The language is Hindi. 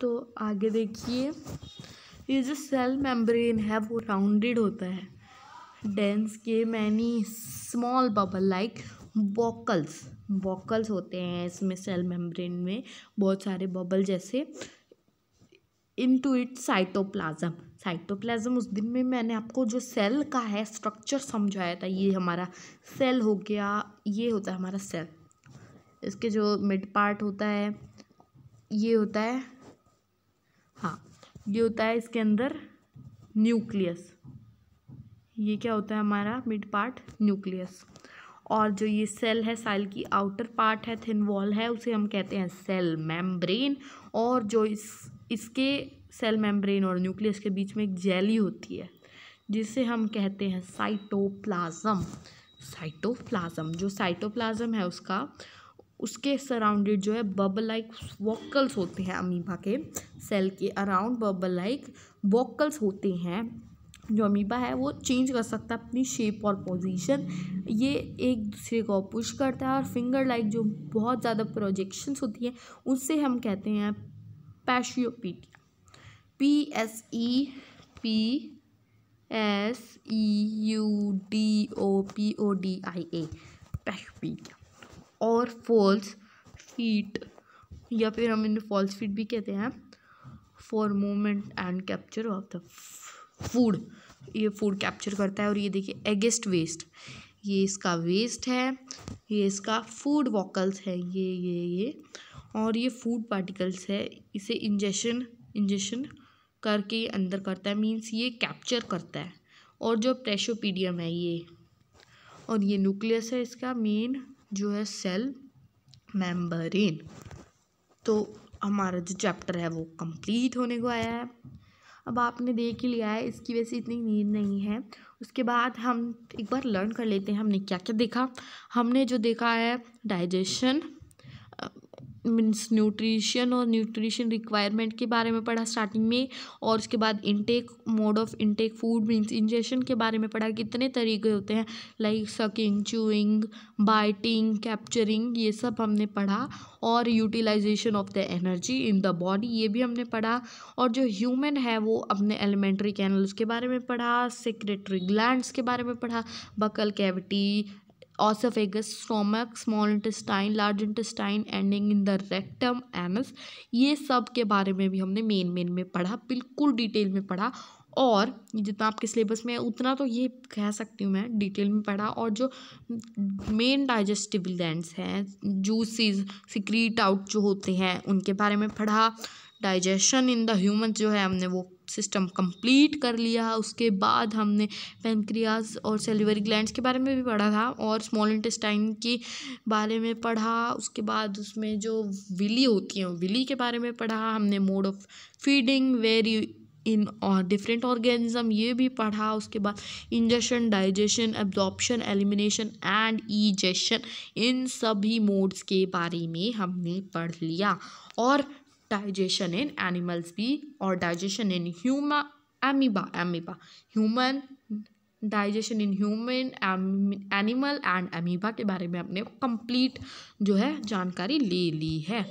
तो आगे देखिए ये जो सेल मेम्ब्रेन है वो राउंडेड होता है डेंस के many small bubble like vacuoles vacuoles होते हैं इसमें सेल मेम्ब्रेन में बहुत सारे बबल जैसे into it cytoplasm cytoplasm उस दिन में मैंने आपको जो सेल का है स्ट्रक्चर समझाया था ये हमारा सेल हो गया ये होता है हमारा सेल इसके जो मिड पार्ट होता है ये होता है ये होता है इसके अंदर न्यूक्लियस ये क्या होता है हमारा मिड पार्ट न्यूक्लियस और जो ये सेल है सेल की आउटर पार्ट है थिन वॉल है उसे हम कहते हैं सेल मेम्ब्रेन और जो इस इसके सेल मेम्ब्रेन और न्यूक्लियस के बीच में एक जेली होती है जिसे हम कहते हैं साइटोप्लाज्म साइटोप्लाज्म जो साइटोप्लाज्म है उसका उसके सराउंडेड जो है बबल लाइक वॉकल्स होते हैं अमीबा के सेल के अराउंड बबल लाइक वॉकल्स होते हैं जो अमीबा है वो चेंज कर सकता है अपनी शेप और पोजीशन ये एक दूसरे को पुश करता है और फिंगर लाइक जो बहुत ज़्यादा प्रोजेक्शंस होती हैं उससे हम कहते हैं pseudopodia P S E P S E U D O P O D I A pseudopodia और फॉल्स फीट या फिर हम इन्हें फॉल्स फीट भी कहते हैं for movement and capture of the food ये फूड कैप्चर करता है और ये देखिए एगेस्ट वेस्ट ये इसका वेस्ट है ये इसका फूड वॉकल्स है ये ये ये और ये फूड पार्टिकल्स है इसे इंजेशन इंजेशन करके अंदर करता है मींस ये कैप्चर करता है और जो प्रेशोपीडियम है ये और ये न्यूक्लियस है इसका मेन जो है सेल मेम्बरेन तो हमारा जो चैप्टर है वो कंप्लीट होने को आया है अब आपने देख ही लिया है इसकी वैसे इतनी नींद नहीं है उसके बाद हम एक बार लर्न कर लेते हैं हमने क्या क्या देखा हमने जो देखा है डाइजेशन मीन्स न्यूट्रिशन और न्यूट्रिशन रिक्वायरमेंट के बारे में पढ़ा स्टार्टिंग में और उसके बाद intake mode of intake food means ingestion के बारे में पढ़ा कितने तरीके होते हैं like sucking chewing biting capturing ये सब हमने पढ़ा और utilisation of the energy in the body ये भी हमने पढ़ा और जो ह्यूमन है वो अपने एलिमेंट्री कैनल्स के बारे में पढ़ा सेक्रेटरी ग्लैंड्स के बारे में पढ़ा buccal cavity oesophagus stomach small intestine large intestine ending in the rectum anus ये सब के बारे में भी हमने मेन मेन में पढ़ा बिल्कुल डिटेल में पढ़ा और जितना आपके सिलेबस में है उतना तो ये कह सकती हूँ मैं डिटेल में पढ़ा और जो मेन डाइजेस्टिव ग्लैंड्स हैं जूसेस सिक्रीट आउट जो होते हैं उनके बारे में पढ़ा डाइजेशन इन द ह्यूमन जो है हमने वो सिस्टम कंप्लीट कर लिया उसके बाद हमने पेनक्रियाज और सेलिवरी ग्लैंड्स के बारे में भी पढ़ा था और स्मॉल इंटेस्टाइन के बारे में पढ़ा उसके बाद उसमें जो विली होती हैं विली के बारे में पढ़ा हमने mode of feeding very in और डिफरेंट ऑर्गेनिज्म ये भी पढ़ा उसके बाद ingestion digestion absorption elimination and egestion इन सभी मोड्स के बारे में हमने पढ़ लिया और डाइजेशन इन एनिमल्स भी और digestion in human amoeba amoeba human digestion in human animal and amoeba के बारे में आपने कंप्लीट जो है जानकारी ले ली है